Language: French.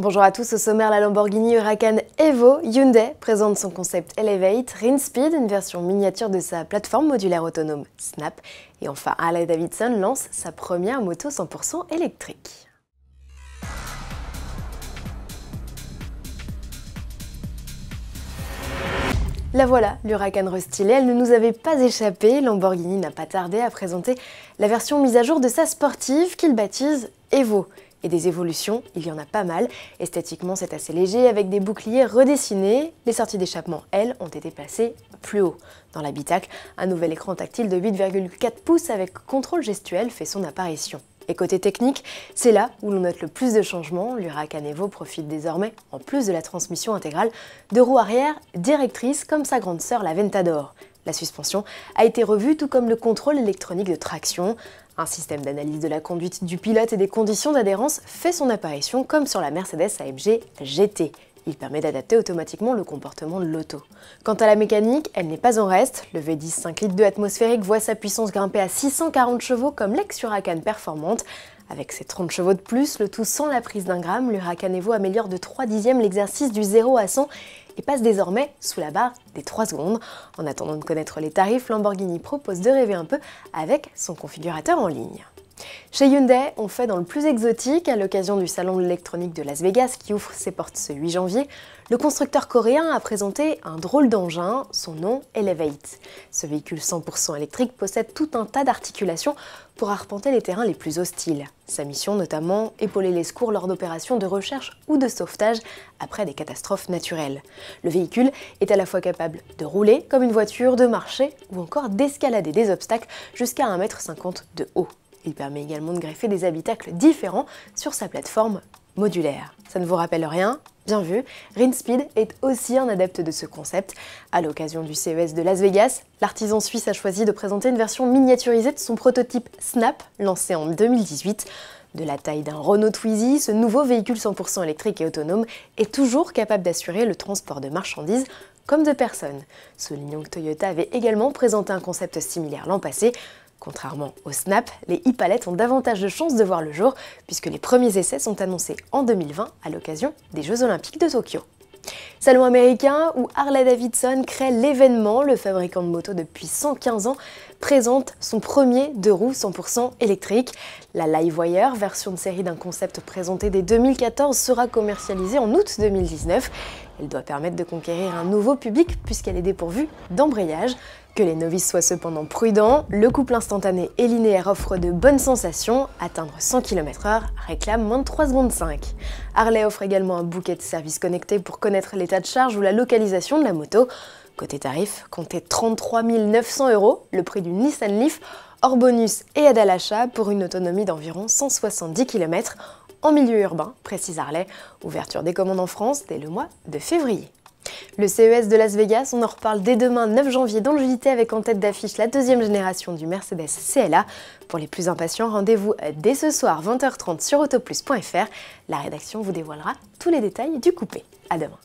Bonjour à tous, au sommaire, la Lamborghini Huracan Evo Hyundai présente son concept Elevate, Rinspeed, une version miniature de sa plateforme modulaire autonome Snap, et enfin Harley Davidson lance sa première moto 100% électrique. La voilà, l'Huracan restylé, elle ne nous avait pas échappé. Lamborghini n'a pas tardé à présenter la version mise à jour de sa sportive qu'il baptise Evo. Et des évolutions, il y en a pas mal. Esthétiquement, c'est assez léger avec des boucliers redessinés. Les sorties d'échappement, elles, ont été placées plus haut. Dans l'habitacle, un nouvel écran tactile de 8,4 pouces avec contrôle gestuel fait son apparition. Et côté technique, c'est là où l'on note le plus de changements. L'Urakanevo profite désormais, en plus de la transmission intégrale, de roues arrière directrices comme sa grande sœur la Ventador. La suspension a été revue tout comme le contrôle électronique de traction. Un système d'analyse de la conduite du pilote et des conditions d'adhérence fait son apparition comme sur la Mercedes AMG GT. Il permet d'adapter automatiquement le comportement de l'auto. Quant à la mécanique, elle n'est pas en reste. Le V10 5 litres de atmosphérique voit sa puissance grimper à 640 chevaux comme l'ex-Huracan performante, avec ses 30 chevaux de plus, le tout sans la prise d'un gramme, le Racanevo améliore de 3 dixièmes l'exercice du 0 à 100 et passe désormais sous la barre des 3 secondes. En attendant de connaître les tarifs, Lamborghini propose de rêver un peu avec son configurateur en ligne. Chez Hyundai, on fait dans le plus exotique, à l'occasion du salon de l'électronique de Las Vegas qui ouvre ses portes ce 8 janvier, le constructeur coréen a présenté un drôle d'engin, son nom Elevate. Ce véhicule 100% électrique possède tout un tas d'articulations pour arpenter les terrains les plus hostiles. Sa mission notamment, épauler les secours lors d'opérations de recherche ou de sauvetage après des catastrophes naturelles. Le véhicule est à la fois capable de rouler comme une voiture, de marcher ou encore d'escalader des obstacles jusqu'à 1,50 m de haut. Il permet également de greffer des habitacles différents sur sa plateforme modulaire. Ça ne vous rappelle rien Bien vu, Rinspeed est aussi un adepte de ce concept. À l'occasion du CES de Las Vegas, l'artisan suisse a choisi de présenter une version miniaturisée de son prototype Snap, lancé en 2018. De la taille d'un Renault Twizy, ce nouveau véhicule 100% électrique et autonome est toujours capable d'assurer le transport de marchandises comme de personnes. Soulignons que Toyota avait également présenté un concept similaire l'an passé, Contrairement au Snap, les e-palettes ont davantage de chances de voir le jour, puisque les premiers essais sont annoncés en 2020 à l'occasion des Jeux Olympiques de Tokyo. Salon américain où Harley Davidson crée l'événement, le fabricant de motos depuis 115 ans présente son premier deux roues 100% électrique. La Livewire, version de série d'un concept présenté dès 2014, sera commercialisée en août 2019 elle doit permettre de conquérir un nouveau public puisqu'elle est dépourvue d'embrayage. Que les novices soient cependant prudents, le couple instantané et linéaire offre de bonnes sensations, atteindre 100 km/h réclame moins de 3 secondes 5. Harley offre également un bouquet de services connectés pour connaître l'état de charge ou la localisation de la moto. Côté tarif, comptez 33 900 euros, le prix du Nissan Leaf, hors bonus et à pour une autonomie d'environ 170 km en milieu urbain, précise Harley. Ouverture des commandes en France dès le mois de février. Le CES de Las Vegas, on en reparle dès demain 9 janvier dans le JT avec en tête d'affiche la deuxième génération du Mercedes CLA. Pour les plus impatients, rendez-vous dès ce soir 20h30 sur autoplus.fr. La rédaction vous dévoilera tous les détails du coupé. À demain.